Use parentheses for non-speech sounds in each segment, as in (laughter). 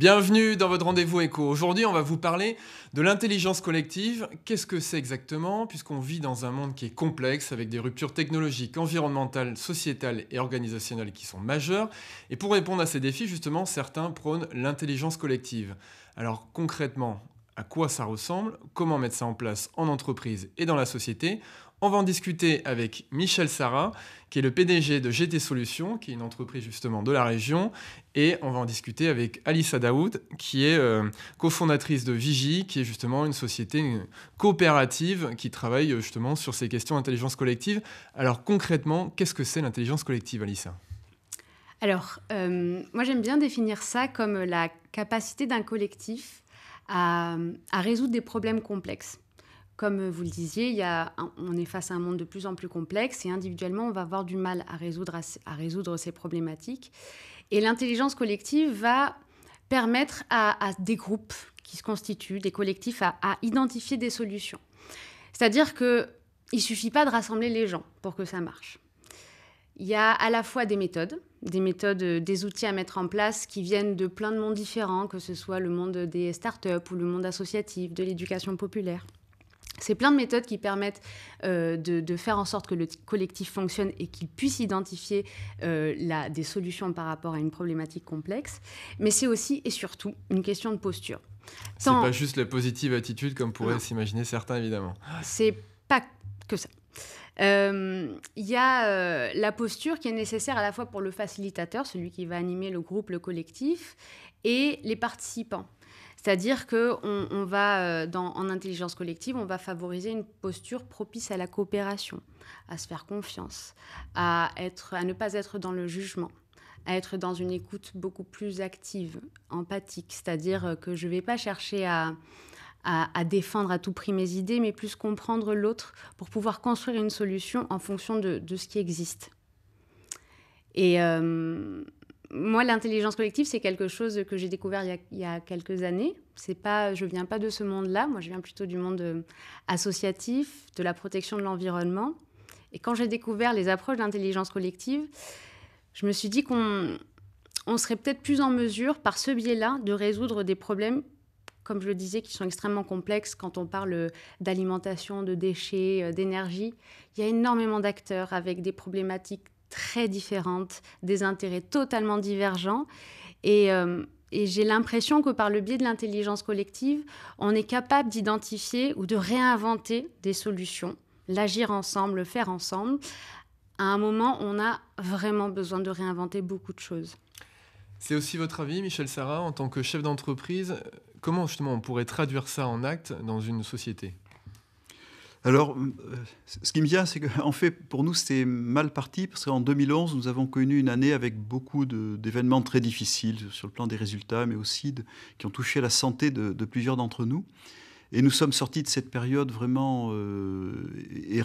Bienvenue dans votre rendez-vous éco. Aujourd'hui, on va vous parler de l'intelligence collective. Qu'est-ce que c'est exactement Puisqu'on vit dans un monde qui est complexe, avec des ruptures technologiques, environnementales, sociétales et organisationnelles qui sont majeures. Et pour répondre à ces défis, justement, certains prônent l'intelligence collective. Alors concrètement, à quoi ça ressemble, comment mettre ça en place en entreprise et dans la société. On va en discuter avec Michel Sarah, qui est le PDG de GT Solutions, qui est une entreprise justement de la région. Et on va en discuter avec Alissa Daoud, qui est euh, cofondatrice de Vigi, qui est justement une société coopérative qui travaille euh, justement sur ces questions d'intelligence collective. Alors concrètement, qu'est-ce que c'est l'intelligence collective, Alissa alors, euh, moi j'aime bien définir ça comme la capacité d'un collectif à, résoudre des problèmes complexes comme vous le disiez, on est face à un monde de plus en plus complexe et individuellement, on va avoir du mal à résoudre, ces problématiques. Et l'intelligence collective va permettre à, des groupes qui se constituent, des collectifs, à, à identifier des solutions. C'est-à-dire qu'il ne suffit pas de rassembler les gens pour que ça marche. Il y a à la fois des méthodes, des méthodes, euh, des outils à mettre en place qui viennent de plein de mondes différents, que ce soit le monde des startups ou le monde associatif, de l'éducation populaire. C'est plein de méthodes qui permettent euh, de, faire en sorte que le collectif fonctionne et qu'il puisse identifier euh, la, des solutions par rapport à une problématique complexe. Mais c'est aussi et surtout une question de posture. C'est pas juste la positive attitude comme pourraient s'imaginer certains, évidemment. C'est pas que ça. Il euh, y a euh, la posture qui est nécessaire à la fois pour le facilitateur, celui qui va animer le groupe, le collectif, et les participants. C'est-à-dire qu'on on va, euh, en intelligence collective, on va favoriser une posture propice à la coopération, à se faire confiance, à, être, à ne pas être dans le jugement à être dans une écoute beaucoup plus active, empathique, c'est-à-dire que je ne vais pas chercher à, à, défendre à tout prix mes idées, mais plus comprendre l'autre pour pouvoir construire une solution en fonction de, ce qui existe. Et euh, moi, l'intelligence collective, c'est quelque chose que j'ai découvert il y, a, quelques années. C'est pas, je viens pas de ce monde-là. Moi, je viens plutôt du monde euh, associatif, de la protection de l'environnement. Et quand j'ai découvert les approches d'intelligence collective, je me suis dit qu'on on serait peut-être plus en mesure, par ce biais-là, de résoudre des problèmes comme je le disais, qui sont extrêmement complexes quand on parle euh, d'alimentation, de déchets, euh, d'énergie. Il y a énormément d'acteurs avec des problématiques très différentes, des intérêts totalement divergents. Euh, et, j'ai l'impression que par le biais de l'intelligence collective, on est capable d'identifier ou de réinventer des solutions, l'agir ensemble, le faire ensemble. À un moment, on a vraiment besoin de réinventer beaucoup de choses. C'est aussi votre avis, Michel Sarah, en tant que chef d'entreprise, comment justement on pourrait traduire ça en acte dans une société alors, euh, ce qui me vient, c'est qu'en (laughs) fait, pour nous, c'est mal parti, parce qu'en 2011, nous avons connu une année avec beaucoup d'événements très difficiles sur le plan des résultats, mais aussi qui ont touché la santé de, plusieurs d'entre nous. Et nous sommes sortis de cette période vraiment euh, et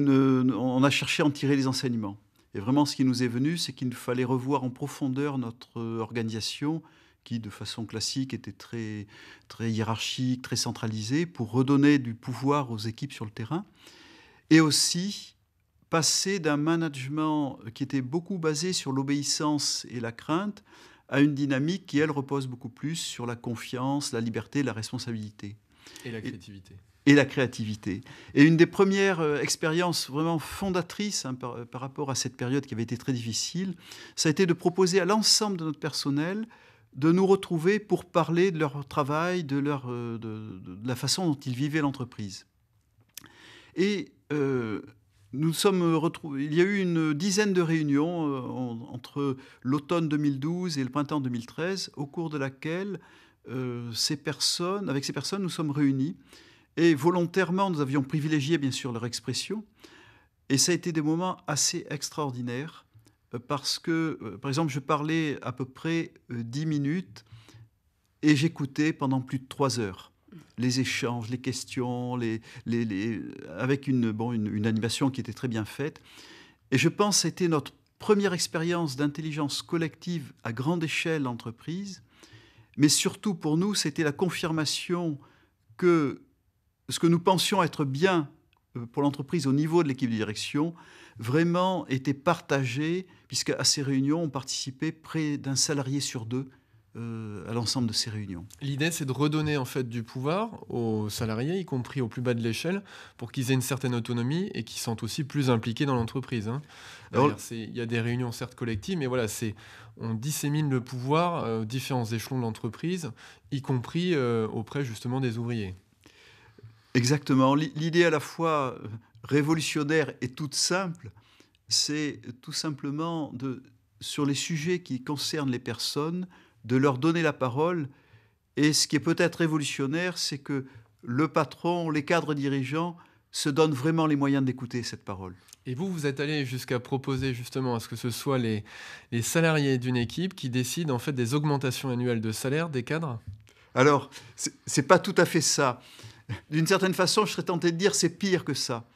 on a cherché à en tirer les enseignements. Et vraiment, ce qui nous est venu, c'est qu'il nous fallait revoir en profondeur notre euh, organisation, qui, de façon classique, était très, très hiérarchique, très centralisée, pour redonner du pouvoir aux équipes sur le terrain, et aussi passer d'un management qui était beaucoup basé sur l'obéissance et la crainte à une dynamique qui, elle, repose beaucoup plus sur la confiance, la liberté, la responsabilité. Et la créativité. Et, la créativité. Et une des premières euh, expériences vraiment fondatrices hein, par, rapport à cette période qui avait été très difficile, ça a été de proposer à l'ensemble de notre personnel de nous retrouver pour parler de leur travail, de, leur, euh, la façon dont ils vivaient l'entreprise. Et euh, nous sommes retrouvés, il y a eu une dizaine de réunions euh, entre l'automne 2012 et le printemps 2013, au cours de laquelle ces personnes, avec ces personnes, nous sommes réunis. Et volontairement, nous avions privilégié bien sûr leur expression. Et ça a été des moments assez extraordinaires euh, parce que, euh, par exemple, je parlais à peu près 10 euh, minutes et j'écoutais pendant plus de 3 heures les échanges, les questions, avec une, animation qui était très bien faite. Et je pense que c'était notre première expérience d'intelligence collective à grande échelle entreprise. Mais surtout pour nous, c'était la confirmation que ce que nous pensions être bien euh, pour l'entreprise au niveau de l'équipe de direction vraiment était partagée, puisque à ces réunions, on participait près d'un salarié sur deux euh, à l'ensemble de ces réunions. L'idée, c'est de redonner en fait du pouvoir aux salariés, y compris au plus bas de l'échelle, pour qu'ils aient une certaine autonomie et qu'ils sentent aussi plus impliqués dans l'entreprise. Hein. Il y a des réunions certes collectives, mais voilà, c'est on dissémine le pouvoir euh, aux différents échelons de l'entreprise, y compris auprès justement des ouvriers. Exactement. L'idée à la fois euh, révolutionnaire et toute simple, c'est tout simplement de, sur les sujets qui concernent les personnes, de leur donner la parole. Et ce qui est peut-être révolutionnaire, c'est que le patron, les cadres dirigeants se donnent vraiment les moyens d'écouter cette parole. Et vous, vous êtes allé jusqu'à proposer justement à ce que ce soit les, les salariés d'une équipe qui décident en fait des augmentations annuelles de salaire des cadres Alors, c'est pas tout à fait ça. D'une certaine façon, je serais tenté de dire c'est pire que ça,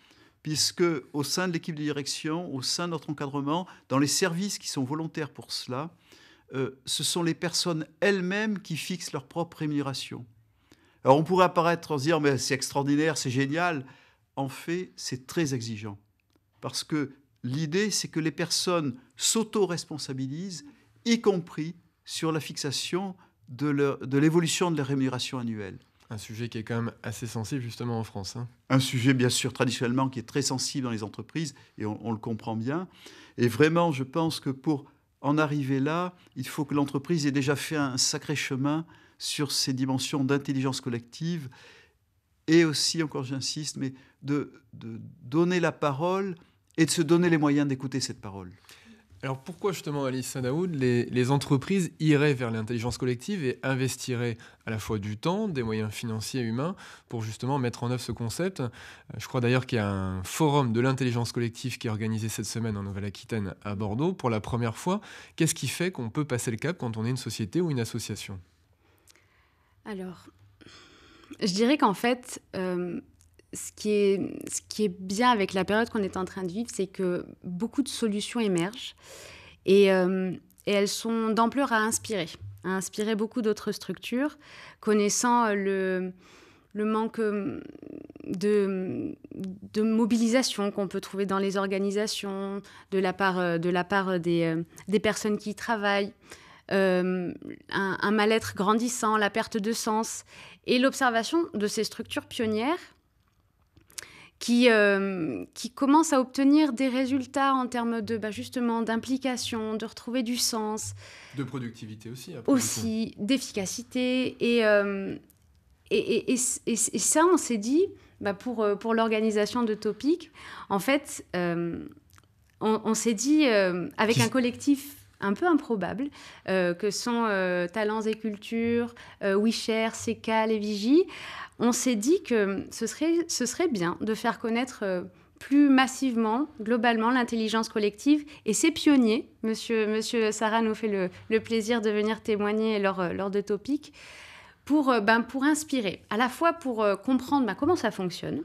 puisque au sein de l'équipe de direction, au sein de notre encadrement, dans les services qui sont volontaires pour cela, euh, ce sont les personnes elles-mêmes qui fixent leur propre rémunération. Alors on pourrait apparaître en se disant mais c'est extraordinaire, c'est génial. En fait, c'est très exigeant, parce que l'idée, c'est que les personnes s'auto-responsabilisent, y compris sur la fixation de l'évolution de, de leur rémunération annuelle. Un sujet qui est quand même assez sensible justement en France. Hein. Un sujet bien sûr traditionnellement qui est très sensible dans les entreprises et on, le comprend bien. Et vraiment, je pense que pour en arriver là, il faut que l'entreprise ait déjà fait un sacré chemin sur ces dimensions d'intelligence collective et aussi, encore j'insiste, mais de donner la parole et de se donner les moyens d'écouter cette parole. Alors pourquoi justement, Alice Sadaoud, les, entreprises iraient vers l'intelligence collective et investiraient à la fois du temps, des moyens financiers et humains pour justement mettre en œuvre ce concept euh, Je crois d'ailleurs qu'il y a un forum de l'intelligence collective qui est organisé cette semaine en Nouvelle-Aquitaine à Bordeaux pour la première fois. Qu'est-ce qui fait qu'on peut passer le cap quand on est une société ou une association Alors, je dirais qu'en fait, euh, ce qui, est, ce qui est bien avec la période qu'on est en train de vivre, c'est que beaucoup de solutions émergent et, euh, elles sont d'ampleur à inspirer, à inspirer beaucoup d'autres structures, connaissant euh, le, le manque euh, de, de mobilisation qu'on peut trouver dans les organisations, de la part, de la part des, des personnes qui y travaillent. un, un mal-être grandissant, la perte de sens et l'observation de ces structures pionnières qui, euh, qui commence à obtenir des résultats en termes de bah, justement d'implication, de retrouver du sens. De productivité aussi. Après aussi, d'efficacité. Euh, et, et, et, et, ça, on s'est dit, bah, pour, euh, pour l'organisation de Topic, en fait, on, s'est dit, avec un collectif un peu improbable, que sont Talents et Culture, euh, WeShare, et Vigie on s'est dit que ce serait, ce serait bien de faire connaître euh, plus massivement, globalement, l'intelligence collective et ses pionniers. Monsieur, monsieur Sarah nous fait le, plaisir de venir témoigner lors, euh, de Topic pour, euh, ben, pour inspirer, à la fois pour comprendre ben, comment ça fonctionne,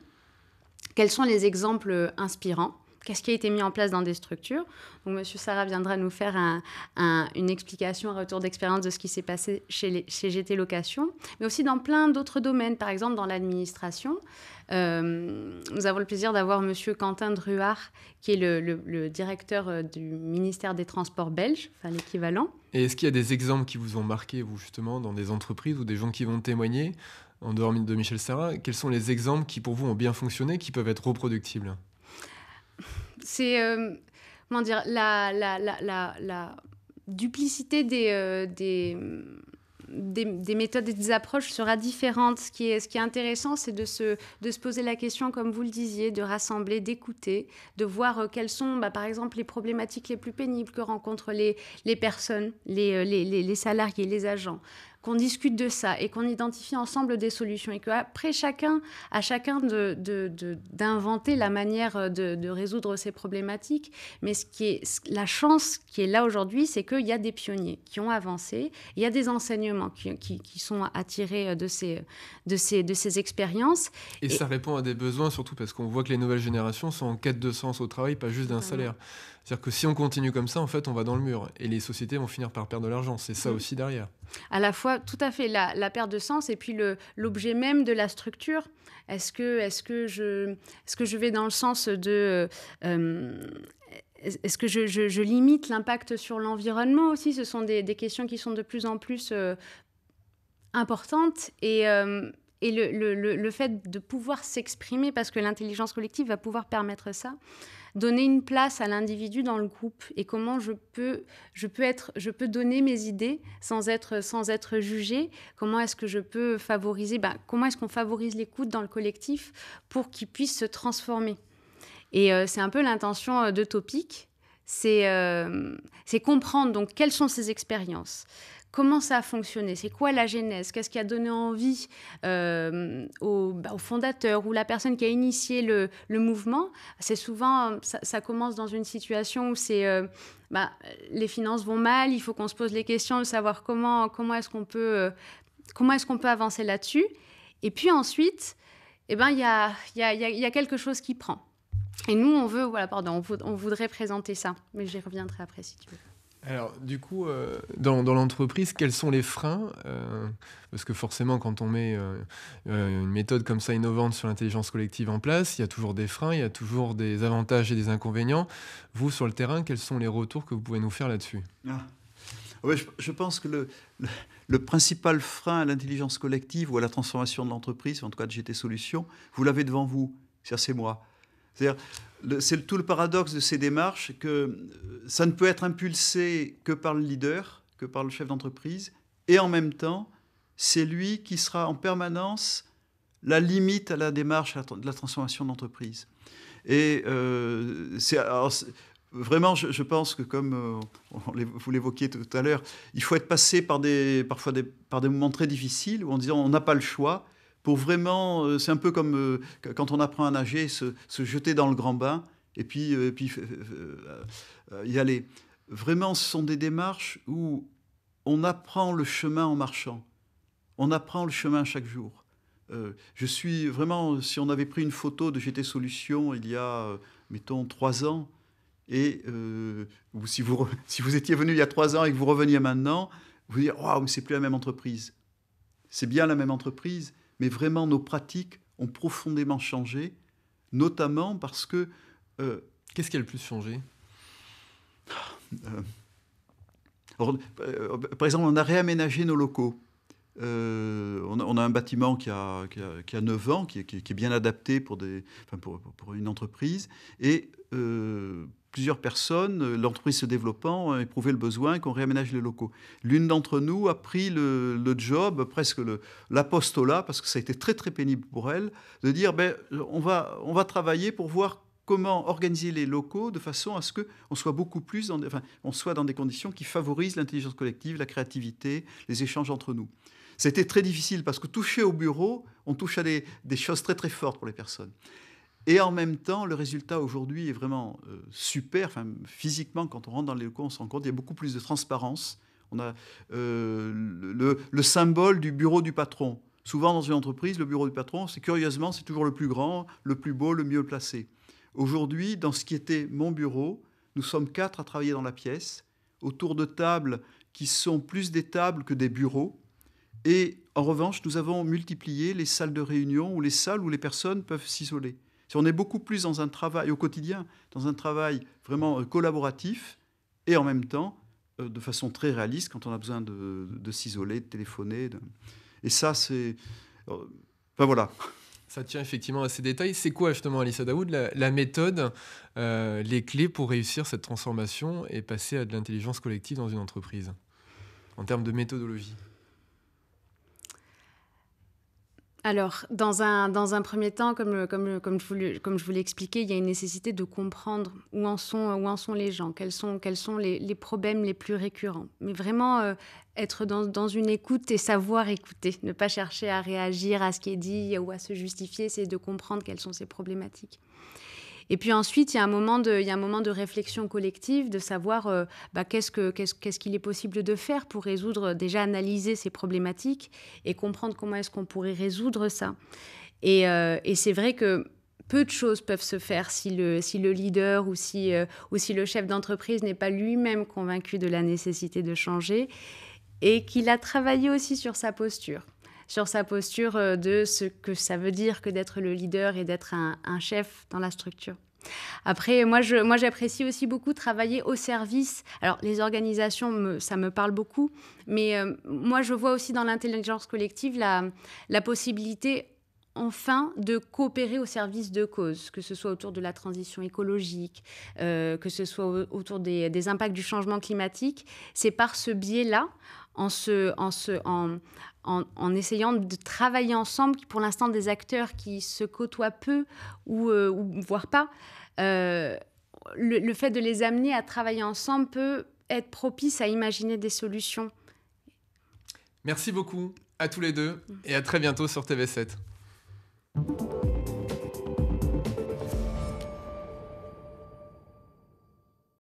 quels sont les exemples inspirants, Qu'est-ce qui a été mis en place dans des structures Donc, M. Sarah viendra nous faire une explication, un retour d'expérience de ce qui s'est passé chez, chez, GT Location, mais aussi dans plein d'autres domaines, par exemple dans l'administration. Euh, nous avons le plaisir d'avoir M. Quentin Druard, qui est le, directeur euh, du ministère des Transports belge, enfin l'équivalent. Et est-ce qu'il y a des exemples qui vous ont marqué, vous, justement, dans des entreprises ou des gens qui vont témoigner en dehors de Michel Sarah Quels sont les exemples qui, pour vous, ont bien fonctionné, qui peuvent être reproductibles c'est euh, comment dire la, duplicité euh, des, méthodes et des approches sera différente. Ce qui est, intéressant, c'est de se, poser la question, comme vous le disiez, de rassembler, d'écouter, de voir euh, quelles sont, bah, par exemple, les problématiques les plus pénibles que rencontrent les, les personnes, les salariés, les agents qu'on discute de ça et qu'on identifie ensemble des solutions et qu'après chacun, à chacun d'inventer de, la manière de, résoudre ces problématiques. Mais ce qui est, la chance qui est là aujourd'hui, c'est qu'il y a des pionniers qui ont avancé, il y a des enseignements qui, sont attirés de ces, de ces, de ces expériences. et ça répond à des besoins, surtout parce qu'on voit que les nouvelles générations sont en quête de sens au travail, pas juste d'un salaire. C'est-à-dire que si on continue comme ça, en fait, on va dans le mur et les sociétés vont finir par perdre de l'argent. C'est ça mm. aussi derrière. À la fois, tout à fait, la, perte de sens et puis l'objet même de la structure. Est-ce que, est -ce que, je, est -ce que je vais dans le sens de... Euh, est-ce que je, limite l'impact sur l'environnement aussi Ce sont des, questions qui sont de plus en plus euh, importantes et... Euh, le, fait de pouvoir s'exprimer, parce que l'intelligence collective va pouvoir permettre ça, donner une place à l'individu dans le groupe et comment je peux, je peux, être, je peux donner mes idées sans être, sans être jugé Comment est-ce que je peux favoriser, bah, comment est-ce qu'on favorise l'écoute dans le collectif pour qu'il puisse se transformer. Et euh, c'est un peu l'intention euh, de Topic, euh, c'est comprendre donc quelles sont ces expériences, comment ça a fonctionné, c'est quoi la genèse, qu'est-ce qui a donné envie euh, bah, au, fondateur ou la personne qui a initié le, mouvement. C'est souvent, ça, commence dans une situation où c'est... Euh, bah, les finances vont mal, il faut qu'on se pose les questions de savoir comment, comment est-ce qu'on peut, euh, est-ce peut avancer là-dessus. Et puis ensuite, eh ben, il y a, quelque chose qui prend. Et nous, on veut, voilà, pardon, on, voudrait présenter ça, mais j'y reviendrai après si tu veux. Alors, du coup, euh, dans, l'entreprise, quels sont les freins euh, Parce que forcément, quand on met euh, une méthode comme ça innovante sur l'intelligence collective en place, il y a toujours des freins, il y a toujours des avantages et des inconvénients. Vous, sur le terrain, quels sont les retours que vous pouvez nous faire là-dessus ah. je, pense que le, principal frein à l'intelligence collective ou à la transformation de l'entreprise, en tout cas de GT Solutions, vous l'avez devant vous, c'est moi cest tout le paradoxe de ces démarches que euh, ça ne peut être impulsé que par le leader, que par le chef d'entreprise, et en même temps, c'est lui qui sera en permanence la limite à la démarche de la transformation d'entreprise. Et euh, c'est, vraiment, je, pense que comme euh, vous l'évoquiez tout à l'heure, il faut être passé par des, parfois par des moments très difficiles où on dit « on n'a pas le choix, pour vraiment, euh, c'est un peu comme euh, quand on apprend à nager, se, jeter dans le grand bain et puis, euh, puis y aller. Vraiment, ce sont des démarches où on apprend le chemin en marchant. On apprend le chemin chaque jour. je suis vraiment, si on avait pris une photo de GT Solutions il y a, mettons, trois ans, et ou si vous, (laughs) si vous étiez venu il y a trois ans et que vous reveniez maintenant, vous dire Waouh, mais c'est plus la même entreprise. C'est bien la même entreprise, mais vraiment nos pratiques ont profondément changé, notamment parce que... Euh, Qu'est-ce qui a le plus changé euh, euh, Par exemple, on a réaménagé nos locaux. On a, un bâtiment qui a, qui a, 9 ans, qui, qui, est bien adapté pour, des, enfin pour, pour une entreprise. Et plusieurs personnes, euh, l'entreprise se développant, euh, éprouvé le besoin qu'on réaménage les locaux. L'une d'entre nous a pris le, job, presque l'apostolat, parce que ça a été très très pénible pour elle, de dire ben, on, va, on va travailler pour voir comment organiser les locaux de façon à ce qu'on soit beaucoup plus dans des, enfin, on soit dans des conditions qui favorisent l'intelligence collective, la créativité, les échanges entre nous. C'était très difficile parce que toucher au bureau, on touche à des, des choses très très fortes pour les personnes. Et en même temps, le résultat aujourd'hui est vraiment euh, super. Enfin, physiquement, quand on rentre dans les locaux, on se rend compte qu'il y a beaucoup plus de transparence. On a euh, le, le, symbole du bureau du patron. Souvent, dans une entreprise, le bureau du patron, c'est curieusement, c'est toujours le plus grand, le plus beau, le mieux placé. Aujourd'hui, dans ce qui était mon bureau, nous sommes quatre à travailler dans la pièce, autour de tables qui sont plus des tables que des bureaux. Et en revanche, nous avons multiplié les salles de réunion ou les salles où les personnes peuvent s'isoler. Si On est beaucoup plus dans un travail au quotidien, dans un travail vraiment euh, collaboratif et en même temps euh, de façon très réaliste quand on a besoin de, s'isoler, de téléphoner. Et ça, c'est. Euh, enfin voilà. Ça tient effectivement à ces détails. C'est quoi justement, Alissa Daoud, la, méthode, les clés pour réussir cette transformation et passer à de l'intelligence collective dans une entreprise en termes de méthodologie alors, dans un, premier temps, comme, comme, je vous, l'ai expliqué, il y a une nécessité de comprendre où en sont, où en sont les gens, quels sont, les, problèmes les plus récurrents. Mais vraiment euh, être dans, dans, une écoute et savoir écouter, ne pas chercher à réagir à ce qui est dit ou à se justifier, c'est de comprendre quelles sont ces problématiques. Et puis ensuite, il y a un moment de, il y a un moment de réflexion collective, de savoir euh, bah, qu'est-ce, qu'il est possible de faire pour résoudre, euh, déjà analyser ces problématiques et comprendre comment est-ce qu'on pourrait résoudre ça. Euh, et, c'est vrai que peu de choses peuvent se faire si le, si le leader ou si, ou si le chef d'entreprise n'est pas lui-même convaincu de la nécessité de changer et qu'il a travaillé aussi sur sa posture sur sa posture euh, de ce que ça veut dire que d'être le leader et d'être un, chef dans la structure. Après, moi, je, moi, j'apprécie aussi beaucoup travailler au service. Alors, les organisations, ça me parle beaucoup, mais euh, moi, je vois aussi dans l'intelligence collective la, la possibilité enfin de coopérer au service de cause, que ce soit autour de la transition écologique, euh, que ce soit autour des, impacts du changement climatique. C'est par ce biais-là, en, en, en, essayant de travailler ensemble, pour l'instant des acteurs qui se côtoient peu ou, euh, voire pas, euh, le, fait de les amener à travailler ensemble peut être propice à imaginer des solutions. Merci beaucoup à tous les deux et à très bientôt sur TV7. Thank you.